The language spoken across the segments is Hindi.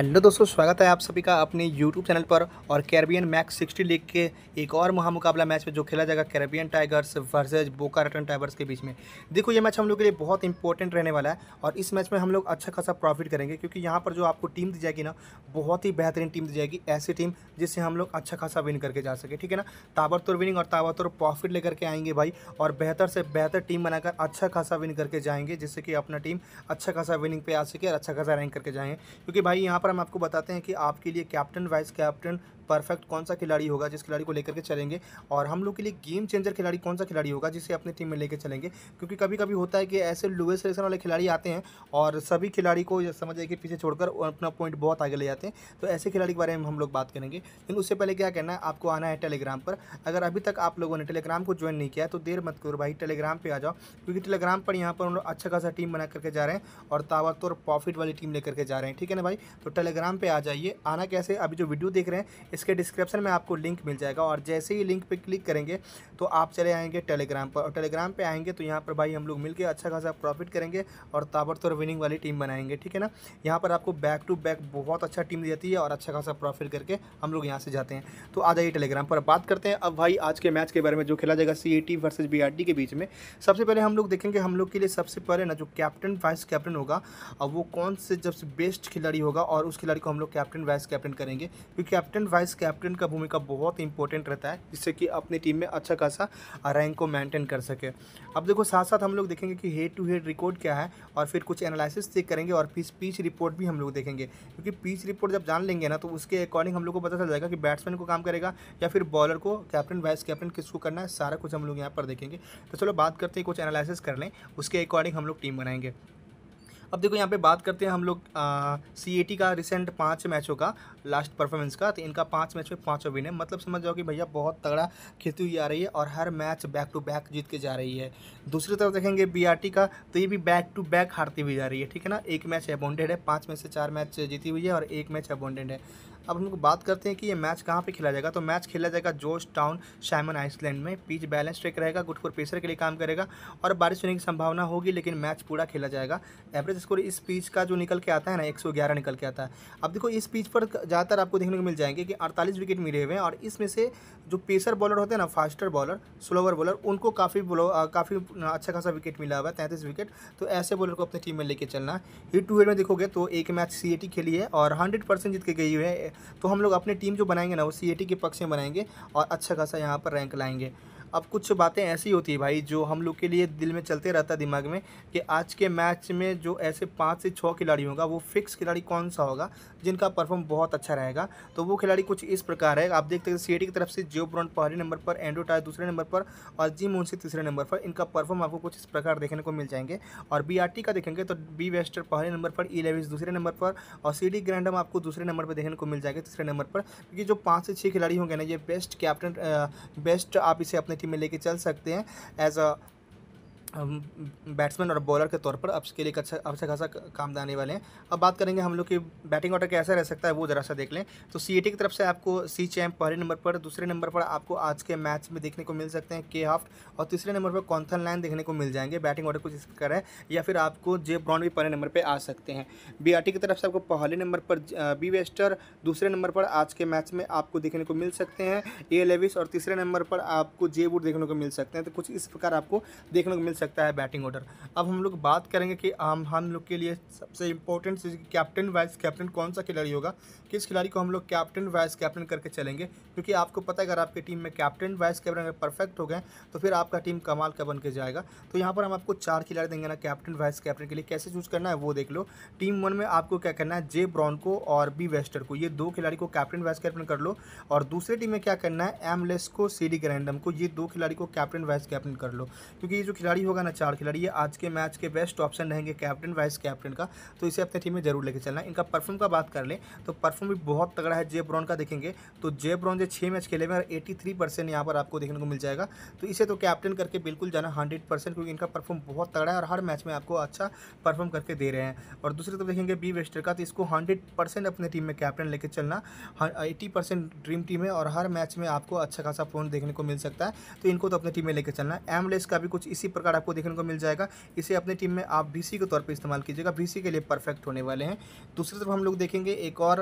हेलो दोस्तों स्वागत है आप सभी का अपने यूट्यूब चैनल पर और कैरबियन मैक्स सिक्सटी लीग के एक और महामुकाबला मैच में जो खेला जाएगा कैरबियन टाइगर्स वर्सेज बोका रटन टाइगर्स के बीच में देखो ये मैच हम लोग के लिए बहुत इंपॉर्टेंट रहने वाला है और इस मैच में हम लोग अच्छा खासा प्रॉफिट करेंगे क्योंकि यहाँ पर जो आपको टीम दी जाएगी ना बहुत ही बेहतरीन टीम दी जाएगी ऐसी टीम जिससे हम लोग अच्छा खासा विन करके जा सके ठीक है ना ताबड़तोड़ विनिंग और ताबड़तोड़ प्रॉफिट लेकर के आएंगे भाई और बेहतर से बेहतर टीम बनाकर अच्छा खासा विन करके जाएंगे जिससे कि अपना टीम अच्छा खासा विनिंग पे आ सके और अच्छा खासा रैंक करके जाएंगे क्योंकि भाई यहाँ पर पर हम आपको बताते हैं कि आपके लिए कैप्टन वाइस कैप्टन परफेक्ट कौन सा खिलाड़ी होगा जिस खिलाड़ी को लेकर के चलेंगे और हम लोग के लिए गेम चेंजर खिलाड़ी कौन सा खिलाड़ी होगा जिसे अपनी टीम में लेकर चलेंगे क्योंकि कभी कभी होता है कि ऐसे लोए सिलेक्शन वाले खिलाड़ी आते हैं और सभी खिलाड़ी को समझ कि पीछे छोड़कर अपना पॉइंट बहुत आगे ले जाते हैं तो ऐसे खिलाड़ी के बारे में हम लोग बात करेंगे लेकिन उससे पहले क्या कहना है आपको आना है टेलीग्राम पर अगर अभी तक आप लोगों ने टेलीग्राम को ज्वाइन नहीं किया तो देर मत करो भाई टेलीग्राम पर आ जाओ क्योंकि टेलीग्राम पर यहाँ पर हम लोग अच्छा खासा टीम बना करके जा रहे हैं और ताबड़तोड़ प्रॉफिट वाली टीम लेकर के जा रहे हैं ठीक है ना भाई तो टेलीग्राम पर आ जाइए आना कैसे अभी जो वीडियो देख रहे हैं इसके डिस्क्रिप्शन में आपको लिंक मिल जाएगा और जैसे ही लिंक पे क्लिक करेंगे तो आप चले आएंगे टेलीग्राम पर और टेलीग्राम पे आएंगे तो यहाँ पर भाई हम लोग मिलकर अच्छा खासा प्रॉफिट करेंगे और ताबड़तोड़ विनिंग वाली टीम बनाएंगे ठीक है ना यहाँ पर आपको बैक टू बैक बहुत अच्छा टीम देती है और अच्छा खासा प्रॉफिट करके हम लोग यहाँ से जाते हैं तो आ जाइए टेलीग्राम पर बात करते हैं अब भाई आज के मैच के बारे में जो खेला जाएगा सी टी वर्सेज बी के बीच में सबसे पहले हम लोग देखेंगे हम लोग के लिए सबसे पहले ना जो कैप्टन वाइस कैप्टन होगा और वो कौन से जब बेस्ट खिलाड़ी होगा और उस खिलाड़ी को हम लोग कैप्टन वाइस कैप्टन करेंगे क्योंकि कैप्टन वाइस वाइस कैप्टन का भूमिका बहुत इंपॉर्टेंट रहता है जिससे कि अपनी टीम में अच्छा खासा रैंक को मेंटेन कर सके अब देखो साथ साथ हम लोग देखेंगे कि हेड टू हेड रिकॉर्ड क्या है और फिर कुछ एनालिसिस चेक करेंगे और फिर पीच रिपोर्ट भी हम लोग देखेंगे क्योंकि पीच रिपोर्ट जब जान लेंगे ना तो उसके अकॉर्डिंग हम लोग को पता चल जाएगा कि बैट्समैन को काम करेगा या फिर बॉलर को कैप्टन वाइस कैप्टन किसको करना है सारा कुछ हम लोग यहाँ पर देखेंगे तो चलो बात करते हैं कुछ एनालिसिस कर लें उसके अकॉर्डिंग हम लोग टीम बनाएंगे अब देखो यहाँ पे बात करते हैं हम लोग सी का रिसेंट पाँच मैचों का लास्ट परफॉर्मेंस का तो इनका पाँच मैच में पाँचों विन है मतलब समझ जाओ कि भैया बहुत तगड़ा खेती हुई आ रही है और हर मैच बैक टू बैक जीत के जा रही है दूसरी तरफ देखेंगे बी का तो ये भी बैक टू बैक हारती हुई जा रही है ठीक है ना एक मैच अबॉन्डेड है पाँच में से चार मैच जीती हुई है और एक मैच अबॉन्डेड है अब हम लोग बात करते हैं कि ये मैच कहाँ पे खेला जाएगा तो मैच खेला जाएगा जोश टाउन शाइमन आइसलैंड में पिच बैलेंस ट्रेक रहेगा गुड फॉर पेसर के लिए काम करेगा और बारिश होने की संभावना होगी लेकिन मैच पूरा खेला जाएगा एवरेज जिसको इस पीच का जो निकल के आता है ना ग्यारह निकल के आता है अब देखो इस पीच पर ज़्यादातर आपको देखने को मिल जाएंगे कि अड़तालीस विकेट मिले हुए हैं और इसमें से जो पेसर बॉलर होते हैं ना फास्टर बॉलर स्लोवर बॉलर उनको काफ़ी काफ़ी अच्छा खासा विकेट मिला हुआ है तैंतीस विकेट तो ऐसे बॉलर को अपनी टीम में लेके चलना हिट टू हेड में देखोगे तो एक मैच सी खेली है और हंड्रेड जीत के गई हुई है तो हम लोग अपनी टीम जो बनाएंगे ना वो सी के पक्ष में बनाएंगे और अच्छा खासा यहाँ पर रैंक लाएंगे अब कुछ बातें ऐसी होती है भाई जो हम लोग के लिए दिल में चलते रहता है दिमाग में कि आज के मैच में जो ऐसे पाँच से छः खिलाड़ी होगा वो फिक्स खिलाड़ी कौन सा होगा जिनका परफॉर्म बहुत अच्छा रहेगा तो वो खिलाड़ी कुछ इस प्रकार है आप देखते हैं सी की तरफ से जियो ब्रॉन पहले नंबर पर एंड्रो टायर दूसरे नंबर पर और जी मुंशी तीसरे नंबर पर इनका परफॉर्म आपको कुछ इस प्रकार देखने को मिल जाएंगे और बी का देखेंगे तो बी वेस्टर पहले नंबर पर ई लेविस दूसरे नंबर पर और सी डी ग्रैंडम आपको दूसरे नंबर पर देखने को मिल जाएगा तीसरे नंबर पर क्योंकि जो पाँच से छः खिलाड़ी होंगे ना ये बेस्ट कैप्टन बेस्ट आप इसे अपने सोसाइटी में लेके चल सकते हैं एज अ बैट्समैन और बॉलर के तौर पर अब के लिए अच्छा अच्छा खासा काम आने वाले हैं अब बात करेंगे हम लोग की बैटिंग ऑर्डर कैसा रह सकता है वो ज़रा सा देख लें तो सी की तरफ से आपको सी चैम्प पहले नंबर पर दूसरे नंबर पर आपको आज के मैच में देखने को मिल सकते हैं के हाफ्ट और तीसरे नंबर पर कौनथन लाइन देखने को मिल जाएंगे बैटिंग ऑर्डर कुछ इस प्रकार है या फिर आपको जे ब्रॉन भी पहले नंबर पर आ सकते हैं बी की तरफ से आपको पहले नंबर पर बी वेस्टर दूसरे नंबर पर आज के मैच में आपको देखने को मिल सकते हैं ए लेविस और तीसरे नंबर पर आपको जे वुड देखने को मिल सकते हैं तो कुछ इस प्रकार आपको देखने को मिल सकता है बैटिंग ऑर्डर अब हम लोग बात करेंगे कि आम हम लोग के लिए सबसे इंपॉर्टेंट चीज़ कैप्टन वाइस कैप्टन कौन सा खिलाड़ी होगा किस खिलाड़ी को हम लोग कैप्टन वाइस कैप्टन करके चलेंगे क्योंकि आपको पता है अगर आपकी टीम में कैप्टन वाइस कैप्टन अगर परफेक्ट हो गए तो फिर आपका टीम कमाल का बन के जाएगा तो यहाँ पर हम आपको चार खिलाड़ी देंगे ना कैप्टन वाइस कैप्टन के लिए कैसे चूज़ करना है वो देख लो टीम वन में आपको क्या करना है जे ब्राउन को और बी वेस्टर को ये दो खिलाड़ी को कैप्टन वाइस कैप्टन कर लो और दूसरी टीम में क्या करना है एमलेस को सी डी ग्रैंडम को ये दो खिलाड़ी को कैप्टन वाइस कैप्टन कर लो क्योंकि ये जो खिलाड़ी होगा ना चार खिलाड़ी ये आज के मैच के बेस्ट ऑप्शन रहेंगे कैप्टन वाइस कैप्टन का तो इसे अपने टीम में जरूर लेके चलना इनका परफ्यूम का बात कर लें तो परफ्यूम भी बहुत तगड़ा है जे ब्रॉन का देखेंगे तो जे ब्रॉन जो छः मैच खेले हुए और एटी थ्री परसेंट यहाँ पर आपको देखने को मिल जाएगा तो इसे तो कैप्टन करके बिल्कुल जाना हंड्रेड परसेंट क्योंकि इनका परफॉर्म बहुत तगड़ा है और हर मैच में आपको अच्छा परफॉर्म करके दे रहे हैं और दूसरी तरफ देखेंगे बी वेस्टर का तो इसको हंड्रेड परसेंट अपने टीम में कैप्टन लेकर चलना एट्टी परसेंट ड्रीम टीम है और हर मैच में आपको अच्छा खासा फोन देखने को मिल सकता है तो इनको तो अपने टीम में लेकर चलना एमलेस का भी कुछ इसी प्रकार आपको देखने को मिल जाएगा इसे अपने टीम में आप बी के तौर पर इस्तेमाल कीजिएगा बी के लिए परफेक्ट होने वाले हैं दूसरी तरफ हम लोग देखेंगे एक और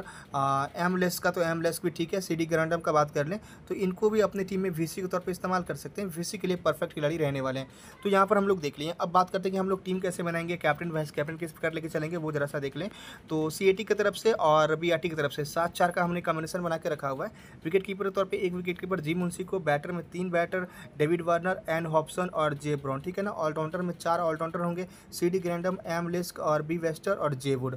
एम का तो एम भी ठीक है सी डी का बात कर लें तो इनको भी अपने टीम में वी के तौर पर इस्तेमाल कर सकते हैं वी के लिए परफेक्ट खिलाड़ी रहने वाले हैं तो यहाँ पर हम लोग देख लिए अब बात करते हैं कि हम लोग टीम कैसे बनाएंगे कैप्टन वाइस कैप्टन किस प्रकार लेके चलेंगे वो जरा सा देख लें तो सी की तरफ से और बी की तरफ से सात चार का हमने कॉम्बिनेशन बना के रखा हुआ है विकेट कीपर के तौर पर एक विकेट कीपर जी मुंशी को बैटर में तीन batter David Warner N Hopson और जे ब्रॉन ठीक है ना ऑलराउंडर में चार ऑलराउंडर होंगे सी डी ग्रैंडम एम लिस्क और बी वेस्टर और जे वुड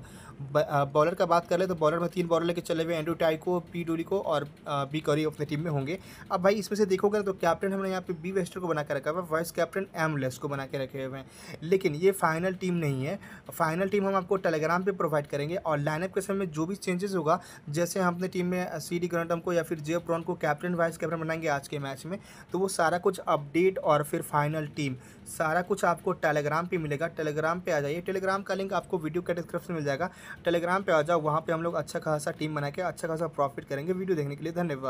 बॉलर का बात कर ले तो बॉलर में तीन बॉलर लेके चले हुए एंड्रू टाइको पी डोली को और बी करी अपनी टीम में होंगे अब भाई इसमें से देखोगे तो कैप्टन हमने यहाँ पे बी वेस्टर को बना के रखा हुआ है वाइस कैप्टन एम लेस को बना के रखे हुए हैं लेकिन ये फाइनल टीम नहीं है फाइनल टीम हम आपको टेलीग्राम पर प्रोवाइड करेंगे और लाइनअप के समय जो भी चेंजेस होगा जैसे हम अपने टीम में सी डी ग्रंटम को या फिर जे प्रॉन को कैप्टन वाइस कैप्टन बनाएंगे आज के मैच में तो वो सारा कुछ अपडेट और फिर फाइनल टीम सारा कुछ आपको टेलीग्राम पे मिलेगा टेलीग्राम पे आ जाइए टेलीग्राम का लिंक आपको वीडियो के डिस्क्रिप्शन मिल जाएगा टेलीग्राम पे आ जाओ वहाँ पे हम लोग अच्छा खासा टीम बना के अच्छा खासा प्रॉफिट करेंगे वीडियो देखने के लिए धन्यवाद